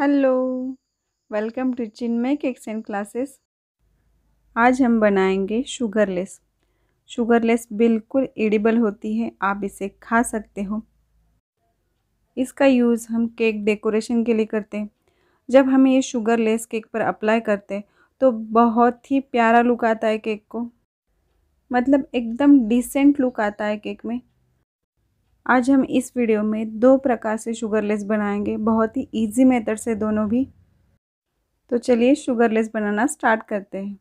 hello welcome to Chinmay cakes and classes आज हम बनाएंगे शुगरलेस शुगरलेस बिल्कुल एडिबल होती है आप इसे खा सकते हो इसका यूज़ हम केक डेकोरेशन के लिए करते हैं जब हम ये शुगरलेस केक पर अप्लाई करते हैं तो बहुत ही प्यारा लुक आता है केक को मतलब एकदम डिसेंट लुक आता है केक में आज हम इस वीडियो में दो प्रकार से शुगरलेस बनाएंगे बहुत ही इजी मेथड से दोनों भी तो चलिए शुगरलेस बनाना स्टार्ट करते हैं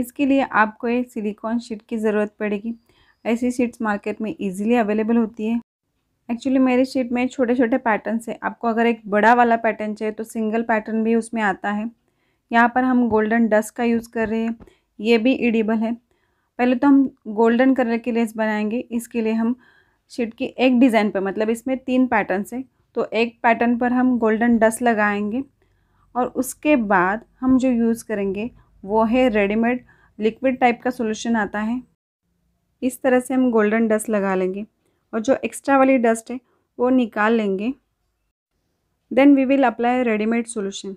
इसके लिए आपको एक सिलिकॉन शीट की ज़रूरत पड़ेगी ऐसी शीट्स मार्केट में इजीली अवेलेबल होती है एक्चुअली मेरी शीट में छोटे छोटे पैटर्न है आपको अगर एक बड़ा वाला पैटर्न चाहिए तो सिंगल पैटर्न भी उसमें आता है यहाँ पर हम गोल्डन डस्ट का यूज़ कर रहे हैं ये भी इडिबल है पहले तो हम गोल्डन कलर की लेस बनाएंगे इसके लिए हम शीट की एक डिज़ाइन पर मतलब इसमें तीन पैटर्न है तो एक पैटर्न पर हम गोल्डन डस्ट लगाएंगे और उसके बाद हम जो यूज़ करेंगे वो है रेडीमेड लिक्विड टाइप का सोल्यूशन आता है इस तरह से हम गोल्डन डस्ट लगा लेंगे और जो एक्स्ट्रा वाली डस्ट है वो निकाल लेंगे then we will apply readymade solution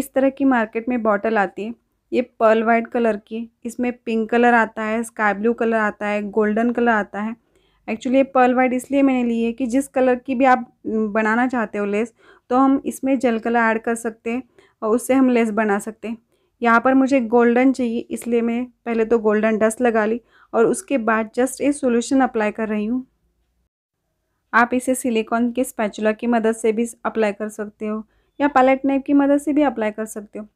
इस तरह की मार्केट में बॉटल आती है ये पर्ल वाइट कलर की इसमें पिंक कलर आता है स्काई ब्लू कलर आता है गोल्डन कलर आता है एक्चुअली ये पर्ल वाइट इसलिए मैंने ली है कि जिस कलर की भी आप बनाना चाहते हो लेस तो हम इसमें जल कलर ऐड कर सकते हैं और उससे हम लेस बना सकते हैं यहाँ पर मुझे गोल्डन चाहिए इसलिए मैं पहले तो गोल्डन डस्ट लगा ली और उसके बाद जस्ट ये सोल्यूशन अप्लाई कर रही हूँ आप इसे सिलिकॉन के स्पैचुला की मदद से भी अप्लाई कर सकते हो या पैलेट नाइफ की मदद से भी अप्लाई कर सकते हो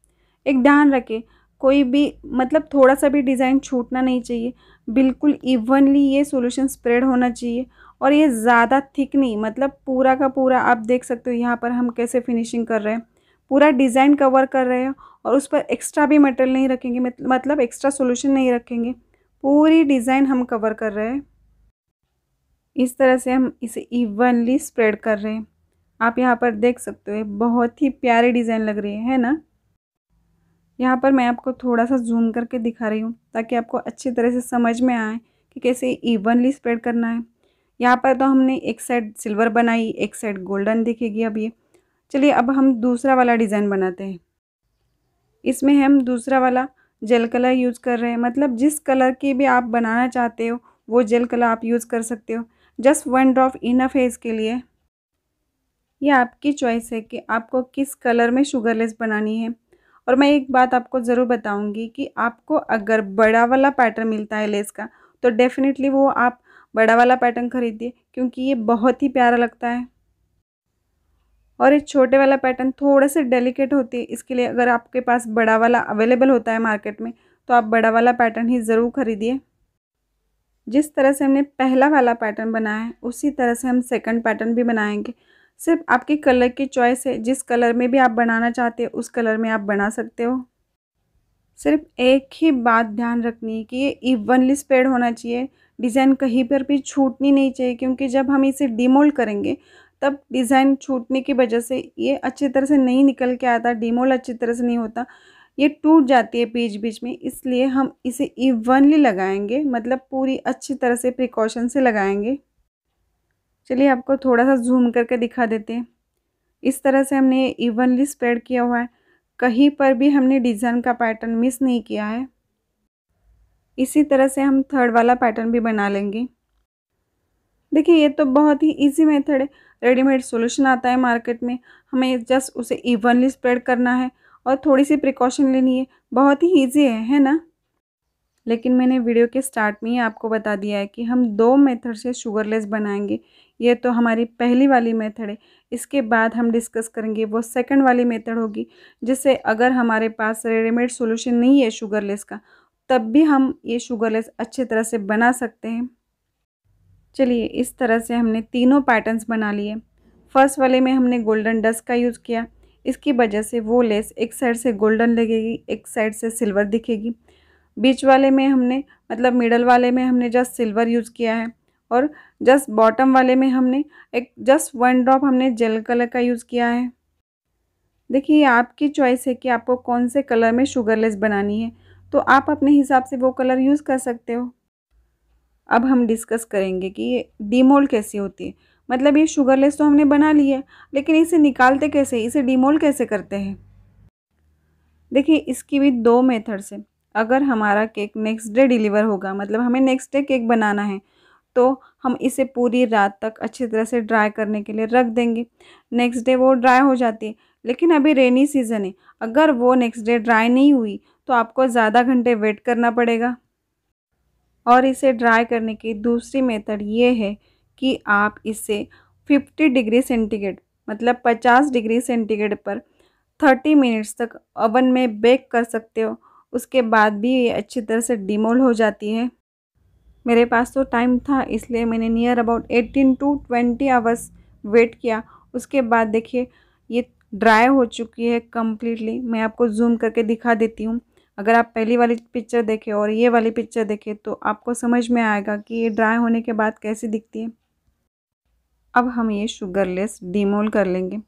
एक ध्यान रखें कोई भी मतलब थोड़ा सा भी डिज़ाइन छूटना नहीं चाहिए बिल्कुल इवनली ये सॉल्यूशन स्प्रेड होना चाहिए और ये ज़्यादा थिक नहीं मतलब पूरा का पूरा आप देख सकते हो यहाँ पर हम कैसे फिनिशिंग कर रहे हैं पूरा डिज़ाइन कवर कर रहे हैं और उस पर एक्स्ट्रा भी मटेरियल नहीं रखेंगे मतलब एक्स्ट्रा सोल्यूशन नहीं रखेंगे पूरी डिज़ाइन हम कवर कर रहे हैं इस तरह से हम इसे इवनली स्प्रेड कर रहे हैं आप यहाँ पर देख सकते हो बहुत ही प्यारी डिज़ाइन लग रही है, है ना यहाँ पर मैं आपको थोड़ा सा जूम करके दिखा रही हूँ ताकि आपको अच्छी तरह से समझ में आए कि कैसे इवनली स्प्रेड करना है यहाँ पर तो हमने एक साइड सिल्वर बनाई एक साइड गोल्डन दिखेगी अब ये चलिए अब हम दूसरा वाला डिज़ाइन बनाते हैं इसमें हम दूसरा वाला जेल कलर यूज़ कर रहे हैं मतलब जिस कलर की भी आप बनाना चाहते हो वो जेल कलर आप यूज़ कर सकते हो जस्ट वन ड्रॉप इनफ है इसके लिए यह आपकी चॉइस है कि आपको किस कलर में शुगरलेस बनानी है और मैं एक बात आपको ज़रूर बताऊंगी कि आपको अगर बड़ा वाला पैटर्न मिलता है लेस का तो डेफ़िनेटली वो आप बड़ा वाला पैटर्न खरीदिए क्योंकि ये बहुत ही प्यारा लगता है और ये छोटे वाला पैटर्न थोड़ा सा डेलिकेट होती है इसके लिए अगर आपके पास बड़ा वाला अवेलेबल होता है मार्केट में तो आप बड़ा वाला पैटर्न ही ज़रूर खरीदिए जिस तरह से हमने पहला वाला पैटर्न बनाया है उसी तरह से हम सेकंड पैटर्न भी बनाएंगे सिर्फ आपके कलर की चॉइस है जिस कलर में भी आप बनाना चाहते हो उस कलर में आप बना सकते हो सिर्फ एक ही बात ध्यान रखनी है कि ये इवनली स्प्रेड होना चाहिए डिज़ाइन कहीं पर भी छूटनी नहीं चाहिए क्योंकि जब हम इसे डिमोल्ड करेंगे तब डिज़ाइन छूटने की वजह से ये अच्छी तरह से नहीं निकल के आता डिमोल्ड अच्छी तरह से नहीं होता ये टूट जाती है बीच बीच में इसलिए हम इसे इवनली लगाएंगे मतलब पूरी अच्छी तरह से प्रिकॉशन से लगाएंगे चलिए आपको थोड़ा सा जूम करके दिखा देते हैं इस तरह से हमने इवनली स्प्रेड किया हुआ है कहीं पर भी हमने डिज़ाइन का पैटर्न मिस नहीं किया है इसी तरह से हम थर्ड वाला पैटर्न भी बना लेंगे देखिए ये तो बहुत ही इजी मेथड है रेडीमेड सॉल्यूशन आता है मार्केट में हमें जस्ट उसे इवनली स्प्रेड करना है और थोड़ी सी प्रिकॉशन लेनी है बहुत ही ईजी है है ना लेकिन मैंने वीडियो के स्टार्ट में ही आपको बता दिया है कि हम दो मेथड से शुगरलेस बनाएंगे ये तो हमारी पहली वाली मेथड है इसके बाद हम डिस्कस करेंगे वो सेकंड वाली मेथड होगी जिससे अगर हमारे पास रेडीमेड सोल्यूशन नहीं है शुगरलेस का तब भी हम ये शुगरलेस अच्छे तरह से बना सकते हैं चलिए इस तरह से हमने तीनों पैटर्न्स बना लिए फर्स्ट वाले में हमने गोल्डन डस्ट का यूज़ किया इसकी वजह से वो लेस एक साइड से गोल्डन लगेगी एक साइड से सिल्वर दिखेगी बीच वाले में हमने मतलब मिडल वाले में हमने जस्ट सिल्वर यूज़ किया है और जस्ट बॉटम वाले में हमने एक जस्ट वन ड्रॉप हमने जेल कलर का यूज़ किया है देखिए आपकी चॉइस है कि आपको कौन से कलर में शुगरलेस बनानी है तो आप अपने हिसाब से वो कलर यूज़ कर सकते हो अब हम डिस्कस करेंगे कि ये डीमोल कैसी होती है मतलब ये शुगरलेस तो हमने बना लिया लेकिन इसे निकालते कैसे इसे डीमोल कैसे करते हैं देखिए इसकी भी दो मेथड्स हैं अगर हमारा केक नेक्स्ट डे डिलीवर होगा मतलब हमें नेक्स्ट डे केक बनाना है तो हम इसे पूरी रात तक अच्छी तरह से ड्राई करने के लिए रख देंगे नेक्स्ट डे वो ड्राई हो जाती है लेकिन अभी रेनी सीज़न है अगर वो नेक्स्ट डे ड्राई नहीं हुई तो आपको ज़्यादा घंटे वेट करना पड़ेगा और इसे ड्राई करने की दूसरी मेथड ये है कि आप इसे 50 डिग्री सेंटीग्रेड मतलब 50 डिग्री सेंटीग्रेड पर 30 मिनट्स तक ओवन में बेक कर सकते हो उसके बाद भी ये अच्छी तरह से डिमोल हो जाती है मेरे पास तो टाइम था इसलिए मैंने near about eighteen to twenty hours wait किया उसके बाद देखिए ये ड्राई हो चुकी है कम्प्लीटली मैं आपको जूम करके दिखा देती हूँ अगर आप पहली वाली पिक्चर देखें और ये वाली पिक्चर देखें तो आपको समझ में आएगा कि ये ड्राई होने के बाद कैसी दिखती है अब हम ये शुगरलेस डिमोल कर लेंगे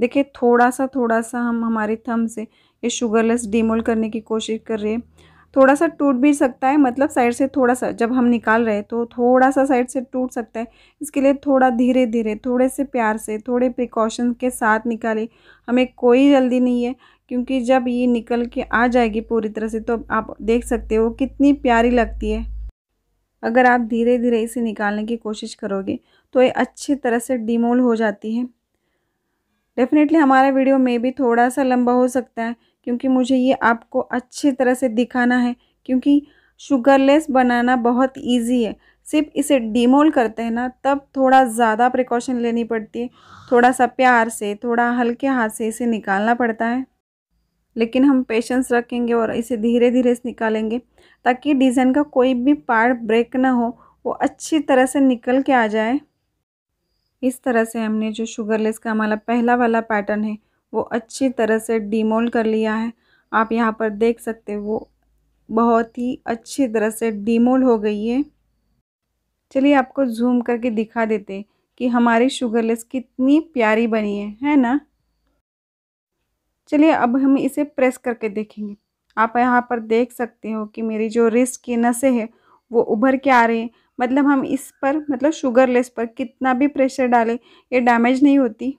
देखिए थोड़ा सा थोड़ा सा हम हमारे थम से ये शुगरलेस डीमोल्ड करने की कोशिश कर रहे हैं थोड़ा सा टूट भी सकता है मतलब साइड से थोड़ा सा जब हम निकाल रहे हैं तो थोड़ा सा साइड से टूट सकता है इसके लिए थोड़ा धीरे धीरे थोड़े से प्यार से थोड़े प्रिकॉशन के साथ निकाले हमें कोई जल्दी नहीं है क्योंकि जब ये निकल के आ जाएगी पूरी तरह से तो आप देख सकते हो कितनी प्यारी लगती है अगर आप धीरे धीरे इसे निकालने की कोशिश करोगे तो ये अच्छी तरह से डिमोल हो जाती है डेफ़िनेटली हमारा वीडियो में भी थोड़ा सा लंबा हो सकता है क्योंकि मुझे ये आपको अच्छी तरह से दिखाना है क्योंकि शुगरलेस बनाना बहुत ईजी है सिर्फ इसे डिमोल करते हैं ना तब थोड़ा ज़्यादा प्रिकॉशन लेनी पड़ती है थोड़ा सा प्यार से थोड़ा हल्के हाथ से इसे निकालना पड़ता है लेकिन हम पेशेंस रखेंगे और इसे धीरे धीरे से निकालेंगे ताकि डिज़ाइन का कोई भी पार्ट ब्रेक ना हो वो अच्छी तरह से निकल के आ जाए इस तरह से हमने जो शुगरलेस का हमारा पहला वाला पैटर्न है वो अच्छी तरह से डीमोल्ड कर लिया है आप यहाँ पर देख सकते हो वो बहुत ही अच्छी तरह से डीमोल्ड हो गई है चलिए आपको जूम करके दिखा देते कि हमारी शुगरलेस कितनी प्यारी बनी है है ना चलिए अब हम इसे प्रेस करके देखेंगे आप यहाँ पर देख सकते हो कि मेरी जो रिस्ट की नसें हैं वो उभर के आ रही हैं मतलब हम इस पर मतलब शुगरलेस पर कितना भी प्रेशर डालें ये डैमेज नहीं होती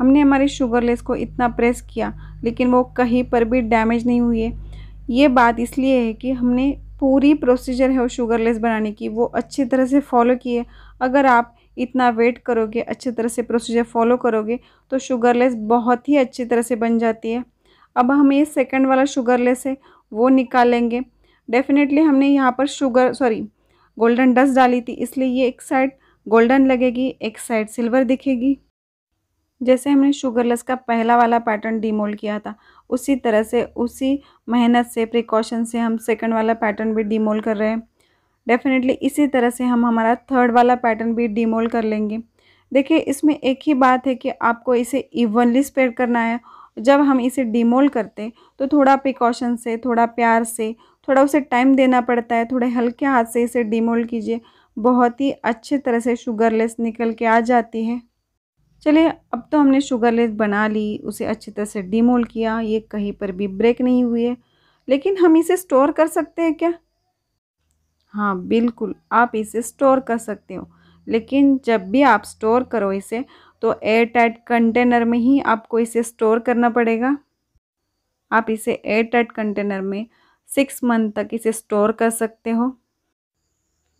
हमने हमारी शुगरलेस को इतना प्रेस किया लेकिन वो कहीं पर भी डैमेज नहीं हुई है ये बात इसलिए है कि हमने पूरी प्रोसीजर है वो शुगरलेस बनाने की वो अच्छी तरह से फॉलो की है अगर आप इतना वेट करोगे अच्छी तरह से प्रोसीजर फॉलो करोगे तो शुगरलेस बहुत ही अच्छी तरह से बन जाती है अब हम ये सेकेंड वाला शुगरलेस है वो निकालेंगे डेफिनेटली हमने यहाँ पर शुगर सॉरी गोल्डन डस्ट डाली थी इसलिए ये एक साइड गोल्डन लगेगी एक साइड सिल्वर दिखेगी जैसे हमने शुगरलेस का पहला वाला पैटर्न डीमोल्ड किया था उसी तरह से उसी मेहनत से प्रिकॉशन से हम सेकंड वाला पैटर्न भी डीमोल्ड कर रहे हैं डेफिनेटली इसी तरह से हम हमारा थर्ड वाला पैटर्न भी डीमोल्ड कर लेंगे देखिए इसमें एक ही बात है कि आपको इसे इवनली स्प्रेड करना है जब हम इसे डीमोल्ड करते तो थोड़ा प्रिकॉशन से थोड़ा प्यार से थोड़ा उसे टाइम देना पड़ता है थोड़े हल्के हाथ से इसे डिमोल्ड कीजिए बहुत ही अच्छे तरह से शुगरलेस निकल के आ जाती है चलिए अब तो हमने शुगरलेस बना ली उसे अच्छी तरह से डिमोल किया ये कहीं पर भी ब्रेक नहीं हुई है लेकिन हम इसे स्टोर कर सकते हैं क्या हाँ बिल्कुल आप इसे स्टोर कर सकते हो लेकिन जब भी आप स्टोर करो इसे तो एयर टाइट कंटेनर में ही आपको इसे स्टोर करना पड़ेगा आप इसे एयर टाइट कंटेनर में सिक्स मंथ तक इसे स्टोर कर सकते हो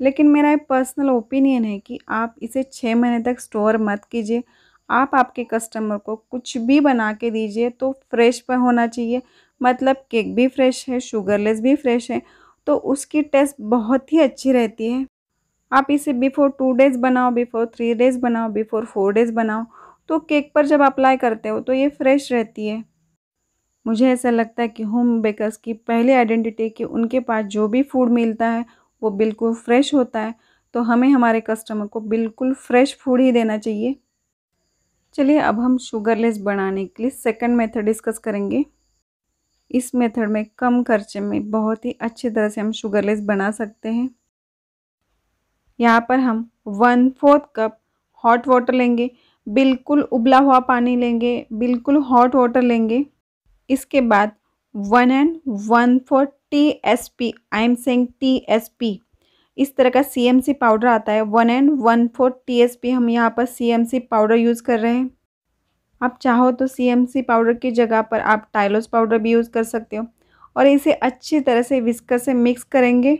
लेकिन मेरा पर्सनल ओपिनियन है कि आप इसे छः महीने तक स्टोर मत कीजिए आप आपके कस्टमर को कुछ भी बना के दीजिए तो फ्रेश पर होना चाहिए मतलब केक भी फ्रेश है शुगरलेस भी फ्रेश है तो उसकी टेस्ट बहुत ही अच्छी रहती है आप इसे बिफ़ोर टू डेज़ बनाओ बिफ़ोर थ्री डेज़ बनाओ बिफ़ोर फोर डेज़ बनाओ तो केक पर जब अप्लाई करते हो तो ये फ्रेश रहती है मुझे ऐसा लगता है कि होम बेकर्स की पहली आइडेंटिटी कि उनके पास जो भी फूड मिलता है वो बिल्कुल फ्रेश होता है तो हमें हमारे कस्टमर को बिल्कुल फ्रेश फूड ही देना चाहिए चलिए अब हम शुगरलेस बनाने के लिए सेकंड मेथड डिस्कस करेंगे इस मेथड में कम खर्चे में बहुत ही अच्छी तरह से हम शुगरलेस बना सकते हैं यहाँ पर हम one fourth cup hot water लेंगे बिल्कुल उबला हुआ पानी लेंगे बिल्कुल हॉट वाटर लेंगे इसके बाद one and one four T S P आई एम सेंग टी एस पी इस तरह का सी एम सी पाउडर आता है one and one four T S P हम यहाँ पर C M C powder use कर रहे हैं आप चाहो तो सी एम सी पाउडर की जगह पर आप टाइलोस पाउडर भी यूज़ कर सकते हो और इसे अच्छी तरह से विस्कर से मिक्स करेंगे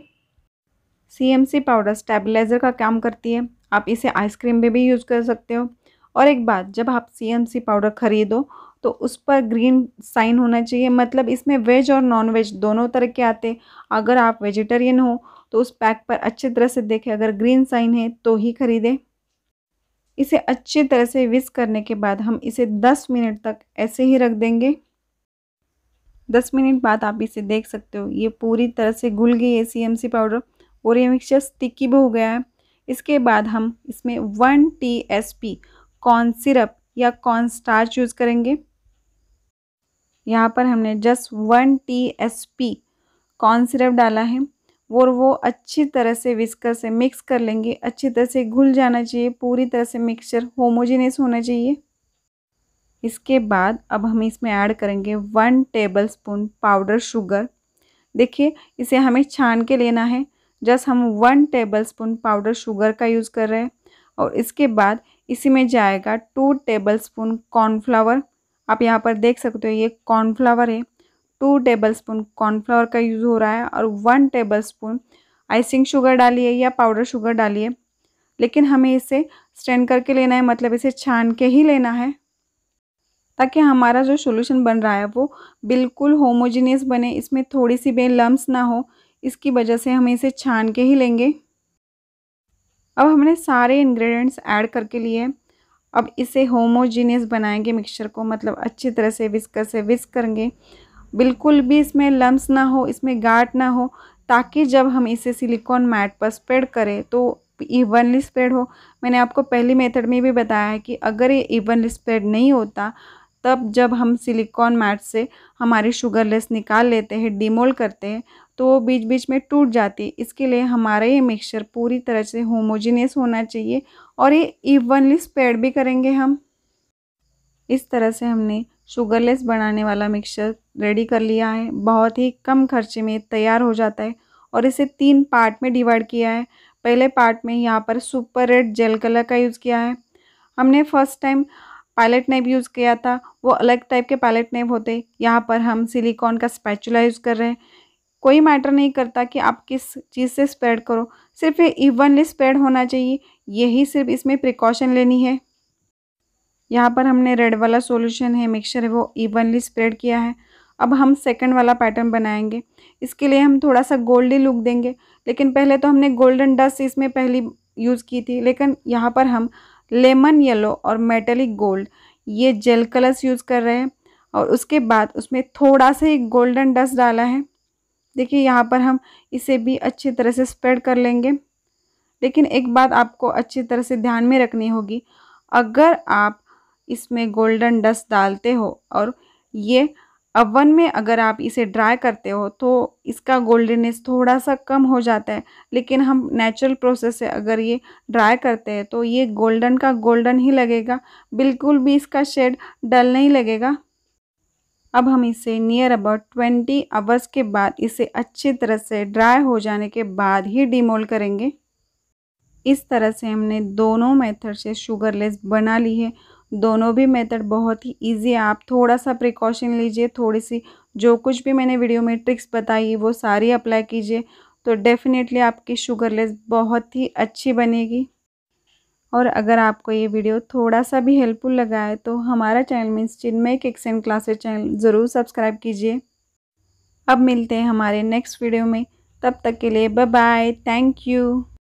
C M C powder stabiliser का काम करती है आप इसे आइसक्रीम में भी यूज़ कर सकते हो और एक बात जब आप सी एम सी पाउडर ख़रीदो तो उस पर ग्रीन साइन होना चाहिए मतलब इसमें वेज और नॉन वेज दोनों तरह के आते अगर आप वेजिटेरियन हो तो उस पैक पर अच्छी तरह से देखें अगर ग्रीन साइन है तो ही खरीदें इसे अच्छी तरह से विस करने के बाद हम इसे 10 मिनट तक ऐसे ही रख देंगे 10 मिनट बाद आप इसे देख सकते हो ये पूरी तरह से घुल गई है सी पाउडर और ये मिक्सचर स्टिकी भी हो गया है इसके बाद हम इसमें one T S P corn syrup या कॉर्न स्टार्च यूज़ करेंगे यहाँ पर हमने just one T S P corn syrup डाला है और वो अच्छी तरह से विस्कर से मिक्स कर लेंगे अच्छी तरह से घुल जाना चाहिए पूरी तरह से मिक्सचर होमोजेनियस होना चाहिए इसके बाद अब हम इसमें ऐड करेंगे one tablespoon powder sugar देखिए इसे हमें छान के लेना है जस्ट हम one tablespoon powder sugar का यूज़ कर रहे हैं और इसके बाद इसी में जाएगा टू टेबल स्पून कॉर्नफ्लावर आप यहाँ पर देख सकते हो ये कॉर्नफ्लावर है टू टेबल स्पून कॉर्नफ्लावर का यूज़ हो रहा है और one tablespoon icing sugar डालिए या पाउडर शुगर डालिए लेकिन हमें इसे स्ट्रेन करके लेना है मतलब इसे छान के ही लेना है ताकि हमारा जो सोल्यूशन बन रहा है वो बिल्कुल होमोजीनियस बने इसमें थोड़ी सी भी लम्स ना हो इसकी वजह से हम इसे छान के ही लेंगे अब हमने सारे इन्ग्रीडियंट्स ऐड करके लिए अब इसे होमोजीनियस बनाएंगे मिक्सचर को मतलब अच्छी तरह से विस्कर से विस्क करेंगे बिल्कुल भी इसमें लम्स ना हो इसमें गाट ना हो ताकि जब हम इसे सिलिकॉन मैट पर स्प्रेड करें तो इवनली स्प्रेड हो मैंने आपको पहली मेथड में भी बताया है कि अगर ये इवनली स्प्रेड नहीं होता तब जब हम सिलिकॉन मैट से हमारी शुगर लेस निकाल लेते हैं डिमोल करते हैं तो बीच बीच में टूट जाती है इसके लिए हमारा ये मिक्सचर पूरी तरह से होमोजीनियस होना चाहिए और ये इवनली स्प्रेड भी करेंगे हम इस तरह से हमने शुगरलेस बनाने वाला मिक्सचर रेडी कर लिया है बहुत ही कम खर्चे में तैयार हो जाता है और इसे तीन पार्ट में डिवाइड किया है पहले पार्ट में यहाँ पर सुपर रेड जेल कलर का यूज़ किया है हमने फर्स्ट टाइम पैलेट नेब यूज़ किया था वो अलग टाइप के पैलेट नेब होते यहाँ पर हम सिलिकॉन का स्पैचुला यूज़ कर रहे हैं कोई मैटर नहीं करता कि आप किस चीज़ से स्प्रेड करो सिर्फ इवनली स्प्रेड होना चाहिए यही सिर्फ इसमें प्रिकॉशन लेनी है यहाँ पर हमने रेड वाला सॉल्यूशन है मिक्सचर है वो इवनली स्प्रेड किया है अब हम सेकंड वाला पैटर्न बनाएंगे इसके लिए हम थोड़ा सा गोल्डी लुक देंगे लेकिन पहले तो हमने गोल्डन डस्ट इसमें पहली यूज़ की थी लेकिन यहाँ पर हम लेमन येलो और मेटेलिक गोल्ड ये जेल कलर्स यूज़ कर रहे हैं और उसके बाद उसमें थोड़ा सा ही गोल्डन डस्ट डाला है देखिए यहाँ पर हम इसे भी अच्छी तरह से स्प्रेड कर लेंगे लेकिन एक बात आपको अच्छी तरह से ध्यान में रखनी होगी अगर आप इसमें गोल्डन डस्ट डालते हो और ये अवन में अगर आप इसे ड्राई करते हो तो इसका गोल्डननेस थोड़ा सा कम हो जाता है लेकिन हम नेचुरल प्रोसेस से अगर ये ड्राई करते हैं तो ये गोल्डन का गोल्डन ही लगेगा बिल्कुल भी इसका शेड डल नहीं लगेगा अब हम इसे नियर अबाउट ट्वेंटी आवर्स के बाद इसे अच्छी तरह से ड्राई हो जाने के बाद ही डिमोल करेंगे इस तरह से हमने दोनों मेथड से शुगर लेस बना ली है दोनों भी मेथड बहुत ही इजी है आप थोड़ा सा प्रिकॉशन लीजिए थोड़ी सी जो कुछ भी मैंने वीडियो में ट्रिक्स बताई वो सारी अप्लाई कीजिए तो डेफ़िनेटली आपकी शुगर लेस बहुत ही अच्छी बनेगी और अगर आपको ये वीडियो थोड़ा सा भी हेल्पफुल लगा है तो हमारा चैनल मीन्स चिन्मय के एंड क्लासेस चैनल ज़रूर सब्सक्राइब कीजिए अब मिलते हैं हमारे नेक्स्ट वीडियो में तब तक के लिए बाय बाय थैंक यू